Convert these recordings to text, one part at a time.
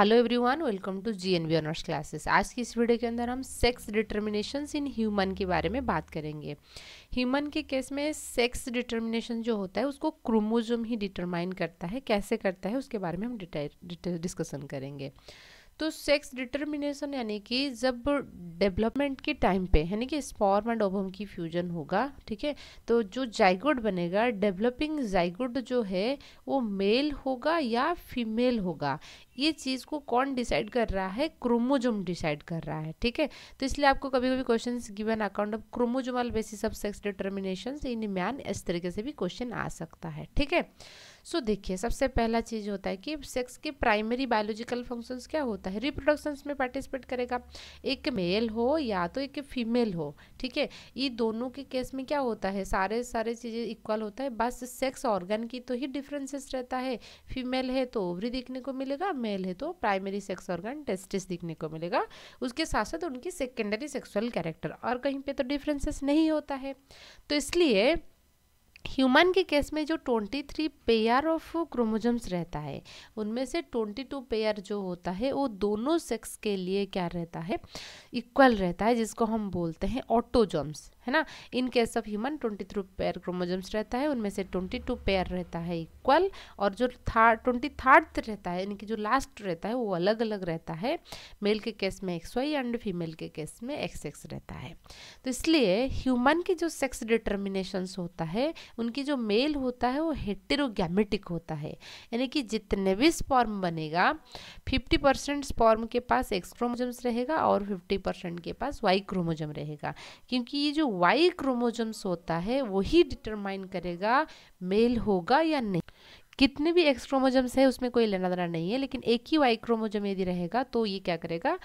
hello everyone welcome to G N V honours classes आज की इस वीडियो के अंदर हम सेक्स डिटर्मिनेशन इन ह्यूमन के बारे में बात करेंगे ह्यूमन के केस में सेक्स डिटर्मिनेशन जो होता है उसको क्रोमोजोम ही डिटरमाइन करता है कैसे करता है उसके बारे में हम डिटेल डिस्कशन करेंगे तो सेक्स डिटर्मिनेशन यानी कि जब डेवलपमेंट के टाइम पे यानी कि स्पॉर्म एंड ओबम की फ्यूजन होगा ठीक है तो जो जाइगुड बनेगा डेवलपिंग जाइगुड जो है वो मेल होगा या फीमेल होगा ये चीज़ को कौन डिसाइड कर रहा है क्रोमोजोम डिसाइड कर रहा है ठीक है तो इसलिए आपको कभी कभी question given account of chromosomal basis of sex determination in man इस तरीके से भी क्वेश्चन आ सकता है ठीक है सो so, देखिए सबसे पहला चीज़ होता है कि सेक्स के प्राइमरी बायोलॉजिकल फंक्शंस क्या होता है रिप्रोडक्शंस में पार्टिसिपेट करेगा एक मेल हो या तो एक फीमेल हो ठीक है ये दोनों के केस में क्या होता है सारे सारे चीज़ें इक्वल होता है बस सेक्स ऑर्गन की तो ही डिफरेंसेस रहता है फीमेल है तो ओवरी दिखने को मिलेगा मेल है तो प्राइमरी सेक्स ऑर्गन टेस्टिस दिखने को मिलेगा उसके साथ साथ उनकी सेकेंडरी सेक्सुअल कैरेक्टर और कहीं पे तो डिफरेंसेस नहीं होता है तो इसलिए ह्यूमन के केस में जो 23 पेयर ऑफ क्रोमोजम्स रहता है उनमें से 22 पेयर जो होता है वो दोनों सेक्स के लिए क्या रहता है इक्वल रहता है जिसको हम बोलते हैं ऑटोजम्स है ना in case of human twenty three pair chromosomes रहता है उनमें से ट्वेंटी टू पेयर रहता है इक्वल और जो थर्ड ट्वेंटी थर्ड रहता है यानी कि जो लास्ट रहता है वो अलग अलग रहता है मेल के केस में एक्स वाई एंड फीमेल के केस में एक्स एक्स रहता है तो इसलिए ह्यूमन की जो सेक्स डिटर्मिनेशंस होता है उनकी जो मेल होता है वो हेटेरोगैमेटिक होता है यानी कि जितने भी स्पॉर्म बनेगा फिफ्टी परसेंट स्पॉर्म के पास एक्स क्रोमोजम्स रहेगा और फिफ्टी परसेंट के पास वाई क्रोमोजम रहेगा क्योंकि ये जो वाई क्रोमोजोम्स होता है वही डिटरमाइन करेगा मेल होगा या नहीं कितने भी एक्स क्रोमोजम्स है उसमें कोई लेना देना नहीं है लेकिन एक ही वाई क्रोमोजम यदि रहेगा तो ये क्या करेगा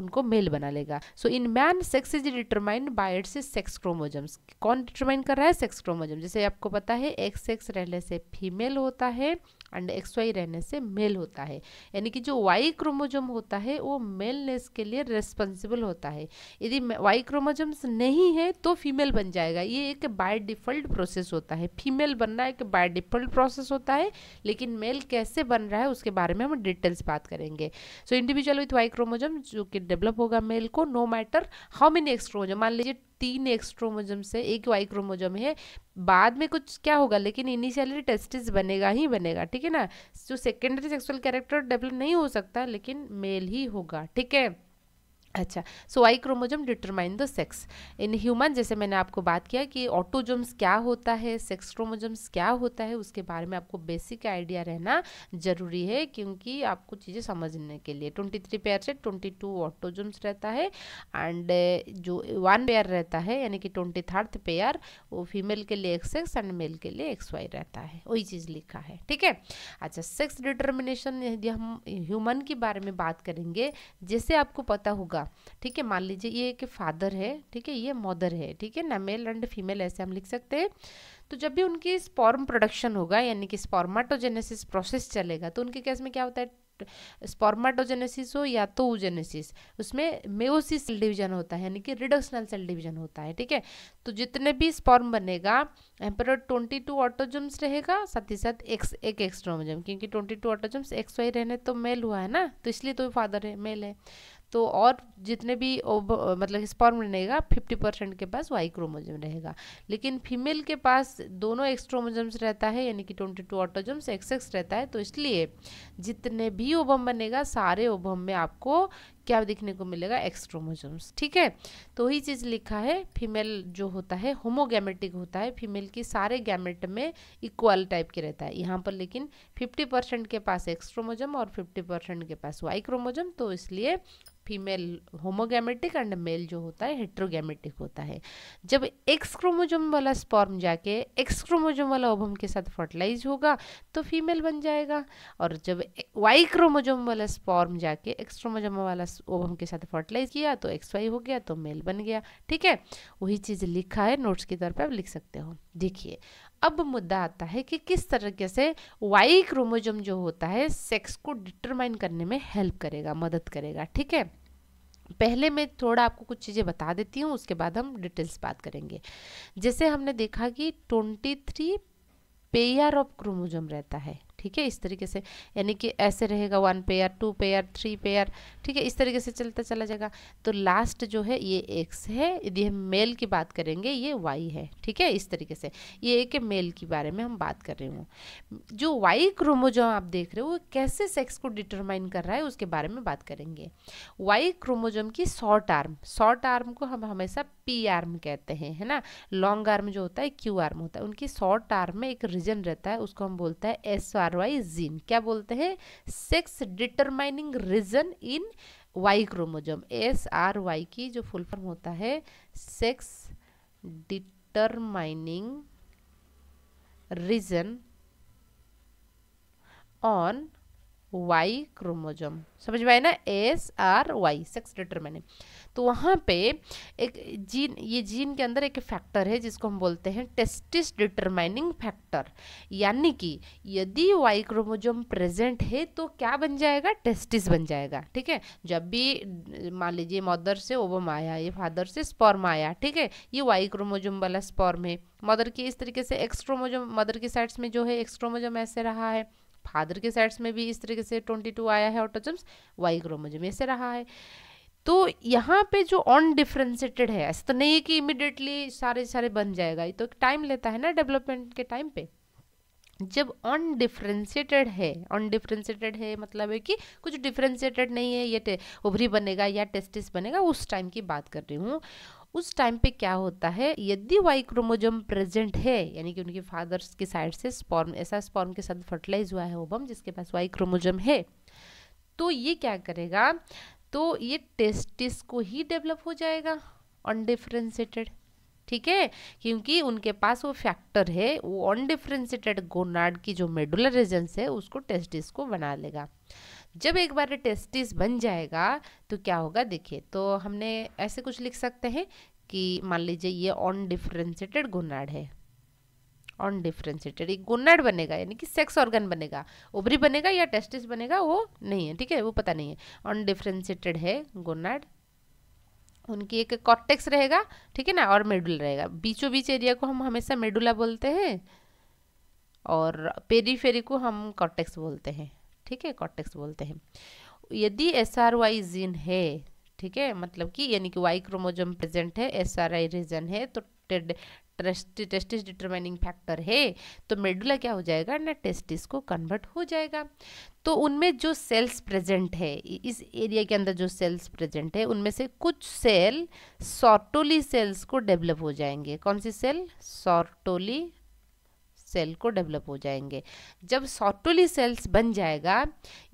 उनको मेल बना लेगा so in man sex is determined by its sex chromosomes कौन डिटरमाइन कर रहा है सेक्स क्रोमोजम जैसे आपको पता है एक्स सेक्स रहने से फीमेल होता है एंड एक्स वाई रहने से मेल होता है यानी कि जो वाई क्रोमोजोम होता है वो मेलनेस के लिए रेस्पॉन्सिबल होता है यदि वाई क्रोमोजोम्स नहीं है तो फीमेल बन जाएगा ये एक बाय डिफ़ॉल्ट प्रोसेस होता है फीमेल बनना एक बाय डिफ़ॉल्ट प्रोसेस होता है लेकिन मेल कैसे बन रहा है उसके बारे में हम डिटेल्स बात करेंगे so individual with Y chromosome जो कि डेवलप होगा मेल को no matter how many X chromosome मान लीजिए तीन एक्स से एक वाई क्रोमोजम है बाद में कुछ क्या होगा लेकिन इनिशियली टेस्टिस बनेगा ही बनेगा ठीक है ना जो सेकेंडरी सेक्सुअल कैरेक्टर डेवलप नहीं हो सकता लेकिन मेल ही होगा ठीक है अच्छा so Y chromosome determine the sex in human जैसे मैंने आपको बात किया कि ऑटोजोम्स क्या होता है सेक्स क्रोमोजोम्स क्या होता है उसके बारे में आपको बेसिक आइडिया रहना जरूरी है क्योंकि आपको चीज़ें समझने के लिए ट्वेंटी थ्री पेयर से ट्वेंटी टू ऑटोजोम्स रहता है एंड uh, जो वन पेयर रहता है यानी कि ट्वेंटी थर्ड पेयर वो फीमेल के लिए एक्स एक्स एंड मेल के लिए एक्स वाई रहता है वही चीज़ लिखा है ठीक है अच्छा सेक्स डिटर्मिनेशन यदि हम ह्यूमन के बारे में बात करेंगे जैसे आपको पता होगा होगा ठीक है मान लीजिए ये एक फादर है ठीक है ये मदर है ठीक है ना मेल एंड फीमेल ऐसे हम लिख सकते हैं तो जब भी उनकी स्पॉर्म प्रोडक्शन होगा यानी कि स्पॉर्माटोजेनेसिस प्रोसेस चलेगा तो उनके केस में क्या होता है स्पॉर्माटोजेनेसिस हो या तो उजेनेसिस उसमें मेओसिस सेल डिवीजन होता है यानी कि रिडक्शनल सेल डिवीजन होता है ठीक है तो जितने भी स्पॉर्म बनेगा एम्पर ट्वेंटी टू ऑटोजम्स रहेगा साथ ही साथ एक्स एक एक्स्ट्रोमोजम क्योंकि twenty two autosomes X Y रहने तो मेल हुआ है ना तो इसलिए तो फादर है मेल है तो और जितने भी ओब, मतलब स्पर्म रहेगा फिफ्टी परसेंट के पास वाई क्रोमोजम रहेगा लेकिन फीमेल के पास दोनों एक्सट्रोमोजम्स रहता है यानी कि twenty two autosomes X X रहता है तो इसलिए जितने भी ओबम बनेगा सारे ओबम में आपको क्या देखने को मिलेगा एक्सट्रोमोजम्स ठीक है तो वही चीज़ लिखा है फीमेल जो होता है होमोगेमेटिक होता है फीमेल की सारे गैमेट में इक्वल टाइप के रहता है यहाँ पर लेकिन 50 परसेंट के पास एक्सट्रोमोजम और 50 परसेंट के पास वाई क्रोमोजम तो इसलिए फीमेल होमोगेमेटिक एंड मेल जो होता है हेट्रोगेमेटिक होता है जब एक्स क्रोमोजोम वाला स्पॉर्म जाके एक्स क्रोमोजोम वाला ओवम के साथ फर्टिलाइज होगा तो फीमेल बन जाएगा और जब वाई क्रोमोजोम वाला स्पॉर्म जाके एक्स क्रोमोजोम वाला ओवम के साथ फर्टिलाइज किया तो एक्स वाई हो गया तो मेल बन गया ठीक है वही चीज़ लिखा है नोट्स के तौर पर आप लिख सकते हो देखिए अब मुद्दा आता है कि किस तरीके से वाई क्रोमोजम जो होता है सेक्स को डिटरमाइन करने में हेल्प करेगा मदद करेगा ठीक है पहले मैं थोड़ा आपको कुछ चीज़ें बता देती हूँ उसके बाद हम डिटेल्स बात करेंगे जैसे हमने देखा कि twenty three pair of chromosome रहता है ठीक है इस तरीके से यानी कि ऐसे रहेगा one pair two pair three pair ठीक है इस तरीके से चलता चला जाएगा तो लास्ट जो है ये एक्स है यदि हम मेल की बात करेंगे ये वाई है ठीक है इस तरीके से ये एक मेल के बारे में हम बात कर रहे हूँ जो वाई क्रोमोजोम आप देख रहे हो वो कैसे सेक्स को डिटरमाइन कर रहा है उसके बारे में बात करेंगे वाई क्रोमोजोम की शॉर्ट आर्म शॉर्ट आर्म को हम हमेशा पी आर्म कहते हैं है ना लॉन्ग आर्म जो होता है क्यू आर्म होता है उनकी शॉर्ट आर्म में एक रीजन रहता है उसको हम बोलते हैं एस आर्म कार्रवाई जीन क्या बोलते हैं sex determining region in Y chromosome S R Y की जो फुल फॉर्म होता है sex determining region on Y chromosome समझ में आए ना S R Y sex determining तो वहाँ पे एक जीन ये जीन के अंदर एक फैक्टर है जिसको हम बोलते हैं टेस्टिस डिटरमाइनिंग फैक्टर यानी कि यदि वाई क्रोमोजोम प्रेजेंट है तो क्या बन जाएगा टेस्टिस बन जाएगा ठीक है जब भी मान लीजिए मदर से ओवम आया ये फादर से स्पर्म आया ठीक है ये वाई क्रोमोजोम वाला स्पर्म है मदर की इस तरीके से एक्सट्रोमोजोम मदर की साइड्स में जो है एक्सट्रोमोजोम ऐसे रहा है फादर के साइड्स में भी इस तरीके से ट्वेंटी टू आया है ऑटोजम्स वाई क्रोमोजोम ऐसे रहा है तो यहाँ पे जो ऑन है ऐसा तो नहीं है कि इमिडिएटली सारे सारे बन जाएगा ये तो टाइम लेता है ना डेवलपमेंट के टाइम पे जब ऑन डिफ्रेंसीटेड है ऑन है मतलब है कि कुछ डिफ्रेंसीटेड नहीं है ये उभरी बनेगा या टेस्टिस बनेगा उस टाइम की बात कर रही हूँ उस टाइम पे क्या होता है यदि वाई क्रोमोजोम प्रेजेंट है यानी कि उनके फादर्स की साइड से स्पॉर्म ऐसा स्पॉर्म के साथ फर्टिलाइज हुआ है ओबम जिसके पास वाई क्रोमोजोम है तो ये क्या करेगा तो ये टेस्टिस को ही डेवलप हो जाएगा अनडिफ्रेंसीटेड ठीक है क्योंकि उनके पास वो फैक्टर है वो अनडिफ्रेंसीटेड गोनाड की जो मेडुलर रीजन्स है उसको टेस्टिस को बना लेगा जब एक बार टेस्टिस बन जाएगा तो क्या होगा देखिए तो हमने ऐसे कुछ लिख सकते हैं कि मान लीजिए ये अनडिफ्रेंसिएटेड गोनाड है अनडिफ्रेंशिएटेड एक गोनाड बनेगा यानी कि सेक्स ऑर्गन बनेगा ओवरी बनेगा या टेस्टिस बनेगा वो नहीं है ठीक है वो पता नहीं है अनडिफ्रेंशिएटेड है गोनाड उनकी एक कॉर्टेक्स रहेगा ठीक है ना और मेडुल रहेगा बीचों बीच एरिया को हम हमेशा मेडुला बोलते हैं और पेरीफेरी को हम कॉर्टेक्स बोलते हैं ठीक है कॉर्टेक्स बोलते हैं यदि एस आर वाई जीन है ठीक है मतलब कि यानी कि वाई क्रोमोजोम प्रेजेंट है एस आर आई रीजन है तो टेस्टिस डिटरमाइनिंग फैक्टर है तो मेडुला क्या हो जाएगा ना टेस्टिस को कन्वर्ट हो जाएगा तो उनमें जो सेल्स प्रेजेंट है इस एरिया के अंदर जो सेल्स प्रेजेंट है उनमें से कुछ सेल सॉर्टोली सेल्स को डेवलप हो जाएंगे कौन सी सेल सॉर्टोली सेल को डेवलप हो जाएंगे जब सॉटोली सेल्स बन जाएगा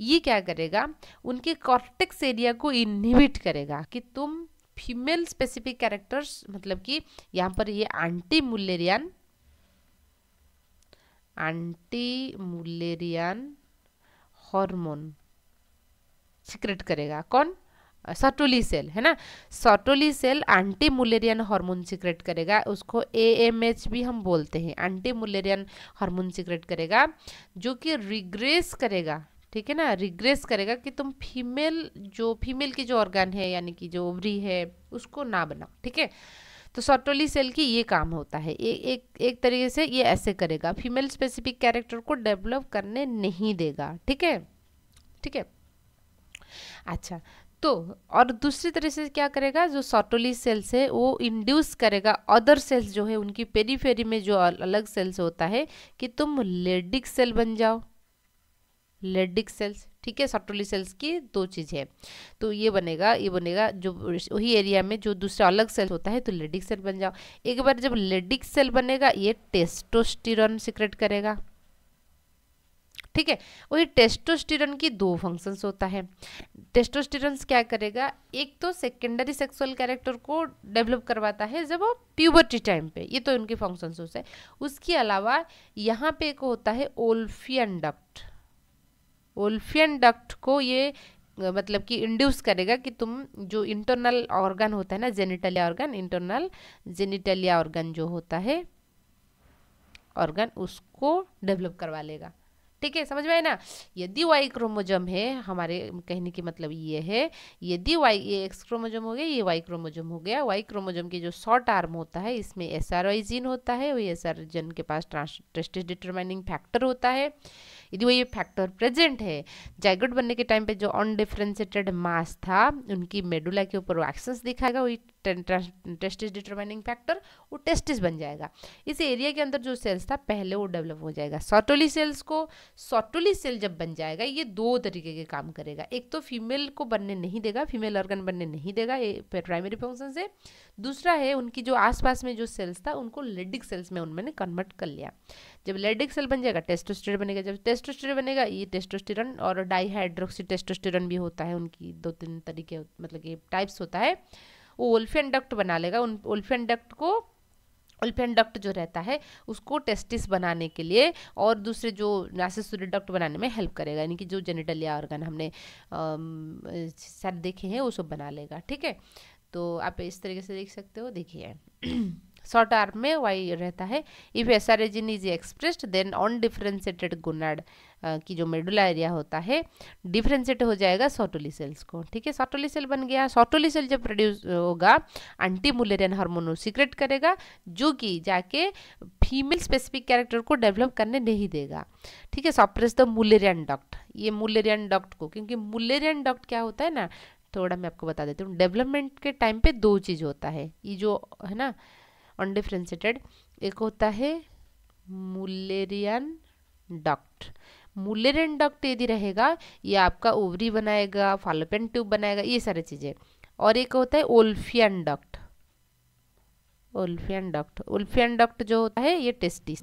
ये क्या करेगा उनके कॉर्टेक्स एरिया को इनहिबिट करेगा कि तुम फीमेल स्पेसिफिक कैरेक्टर्स मतलब कि यहाँ पर ये anti Mullerian anti Mullerian hormone secrete करेगा कौन सटोली सेल है ना sertoli cell anti Mullerian hormone secrete करेगा उसको एएमएच भी हम बोलते हैं एंटी मुलेरियन हार्मोन सिक्रेट करेगा जो कि रिग्रेस करेगा ठीक है ना रिग्रेस करेगा कि तुम फीमेल जो फीमेल की जो ऑर्गन है यानी कि जो ओवरी है उसको ना बनाओ ठीक है तो सॉटोली सेल की ये काम होता है ए, एक एक तरीके से ये ऐसे करेगा फीमेल स्पेसिफिक कैरेक्टर को डेवलप करने नहीं देगा ठीक है ठीक है अच्छा तो और दूसरी तरह से क्या करेगा जो सॉटोली सेल्स है वो इंड्यूस करेगा अदर सेल्स जो है उनकी पेरीफेरी में जो अलग सेल्स होता है कि तुम लेडिक सेल बन जाओ लेडिक सेल्स ठीक है सटोली सेल्स की दो चीज़ है तो ये बनेगा ये बनेगा जो वही एरिया में जो दूसरा अलग सेल होता है तो लेडिक सेल बन जाओ एक बार जब लेडिक सेल बनेगा ये टेस्टोस्टिरन सिक्रेट करेगा ठीक है वही टेस्टोस्टिरन की दो फंक्शंस होता है टेस्टोस्टिरन क्या करेगा एक तो सेकेंडरी सेक्सुअल कैरेक्टर को डेवलप करवाता है जब वो प्यूबर्टी टाइम पे ये तो उनके फंक्शंस होते हैं उसके अलावा यहाँ पे एक होता है ओल्फियन डक्ट ओल्फियन डक्ट को ये मतलब कि इंड्यूस करेगा कि तुम जो इंटरनल ऑर्गन होता है ना genitalia organ internal genitalia organ जो होता है ऑर्गन उसको डेवलप करवा लेगा ठीक है समझ में आए ना यदि वाई क्रोमोजम है हमारे कहने की मतलब ये है यदि वाई ये एक्स क्रोमोजम हो गया ये वाई क्रोमोजम हो गया वाई क्रोमोजम के जो शॉर्ट आर्म होता है इसमें एस आर वाई जीन होता है वही एस आर जन के पास ट्रांस टेस्टिस डिटरमाइनिंग फैक्टर होता है यदि वो ये फैक्टर प्रेजेंट है जैगट बनने के टाइम पे जो अनडिफ्रेंशिएटेड मास था उनकी मेडुला के ऊपर वो एक्सेस दिखाएगा वही टेस्टिस डिटरमाइनिंग फैक्टर वो टेस्टिस बन जाएगा इस एरिया के अंदर जो सेल्स था पहले वो डेवलप हो जाएगा सॉटोली सेल्स को सॉटोली सेल जब बन जाएगा ये दो तरीके के काम करेगा एक तो फीमेल को बनने नहीं देगा फीमेल ऑर्गन बनने नहीं देगा ये प्राइमरी फंक्शन से दूसरा है उनकी जो आसपास में जो सेल्स था उनको लेडिक सेल्स में उनमें कन्वर्ट कर लिया जब लेडिक सेल बन जाएगा टेस्टोस्टेर बनेगा जब टेस्टोस्टेर बनेगा ये टेस्टोस्टेरन और डाईहाइड्रोक्सी टेस्टोस्टेरन भी होता है उनकी दो तीन तरीके मतलब ये टाइप्स होता है वो उल्फेन डक्ट बना लेगा उन ओल्फियन डक्ट को उल्फेन डक्ट जो रहता है उसको टेस्टिस बनाने के लिए और दूसरे जो नासिसुरी डक्ट बनाने में हेल्प करेगा यानी कि जो जेनिटल या ऑर्गन हमने सर देखे हैं वो सब बना लेगा ठीक है तो आप इस तरीके से देख सकते हो देखिए शॉर्ट आर्म में वाई रहता है if S R gene is expressed then undifferentiated gonad की जो मेडुला एरिया होता है डिफ्रेंशिएट हो जाएगा सोटोली सेल्स को ठीक है सोटोली सेल बन गया सोटोली सेल जब प्रोड्यूस uh, होगा एंटी मुलेरियन हार्मोन सीक्रेट करेगा जो कि जाके फीमेल स्पेसिफिक कैरेक्टर को डेवलप करने नहीं देगा ठीक है सॉप्रेस द मुलेरियन डॉक्ट ये मुलेरियन डॉक्ट को क्योंकि मुलेरियन डॉक्ट क्या होता है ना थोड़ा मैं आपको बता देती हूँ डेवलपमेंट के टाइम पे दो चीज़ होता है ये जो है ना अनडिफ्रेंशिएटेड एक होता है मुलेरियन डक्ट मुलेरियन डक्ट यदि रहेगा ये आपका ओवरी बनाएगा फालोपेन ट्यूब बनाएगा ये सारी चीज़ें और एक होता है Wolffian duct Wolffian duct Wolffian duct जो होता है ये टेस्टिस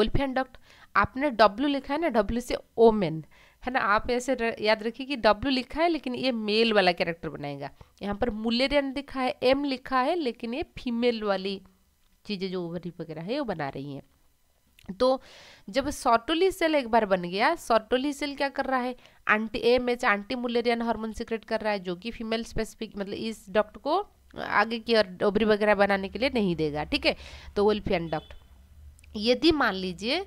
ओल्फियन डक्ट आपने डब्ल्यू लिखा है ना डब्ल्यू से ओमेन है ना आप ऐसे याद रखिए कि W लिखा है लेकिन ये मेल वाला कैरेक्टर बनाएगा यहाँ पर मुलेरियन लिखा है एम लिखा है लेकिन ये फीमेल वाली चीज़ें जो ओवरी वगैरह है वो बना रही हैं तो जब सॉटोली सेल एक बार बन गया सॉटोली सेल क्या कर रहा है anti M H anti Mullerian hormone secrete कर रहा है जो कि फीमेल स्पेसिफिक मतलब इस डॉक्ट को आगे की और ओबरी वगैरह बनाने के लिए नहीं देगा ठीक है तो वेलफियन डॉक्ट यदि मान लीजिए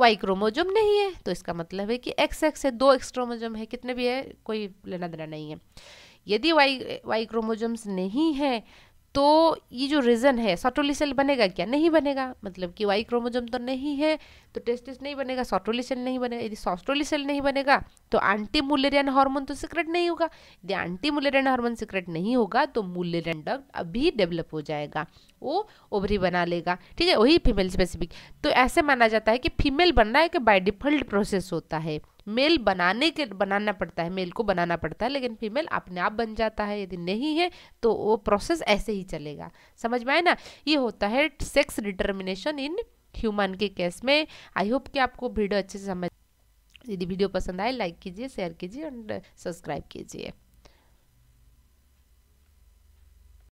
वाई क्रोमोजोम नहीं है तो इसका मतलब है कि एक्स एक्स है दो एक्स क्रोमोजोम है कितने भी है कोई लेना देना नहीं है यदि वाई वाई क्रोमोजोम्स नहीं है तो ये जो रीज़न है सॉटोली सेल बनेगा क्या नहीं बनेगा मतलब कि वाई क्रोमोजोम तो नहीं है तो टेस्टिस नहीं बनेगा सॉटोली सेल नहीं बनेगा यदि सॉस्टोली सेल नहीं बनेगा तो एंटी मुलेरियन हार्मोन तो सिक्रेट नहीं होगा यदि एंटी मुलेरियन हार्मोन सिक्रेट नहीं होगा तो मुलेरियन डग अभी डेवलप हो जाएगा वो ओवरी बना लेगा ठीक है वही फीमेल स्पेसिफिक तो ऐसे माना जाता है कि फीमेल बनना एक बाई डिफॉल्ट प्रोसेस होता है मेल बनाने के बनाना पड़ता है मेल को बनाना पड़ता है लेकिन फीमेल अपने आप बन जाता है यदि नहीं है तो वो प्रोसेस ऐसे ही चलेगा समझ में आए ना ये होता है सेक्स डिटर्मिनेशन इन ह्यूमन के केस में आई होप कि आपको वीडियो अच्छे से समझ यदि वीडियो पसंद आए लाइक कीजिए शेयर कीजिए और सब्सक्राइब कीजिए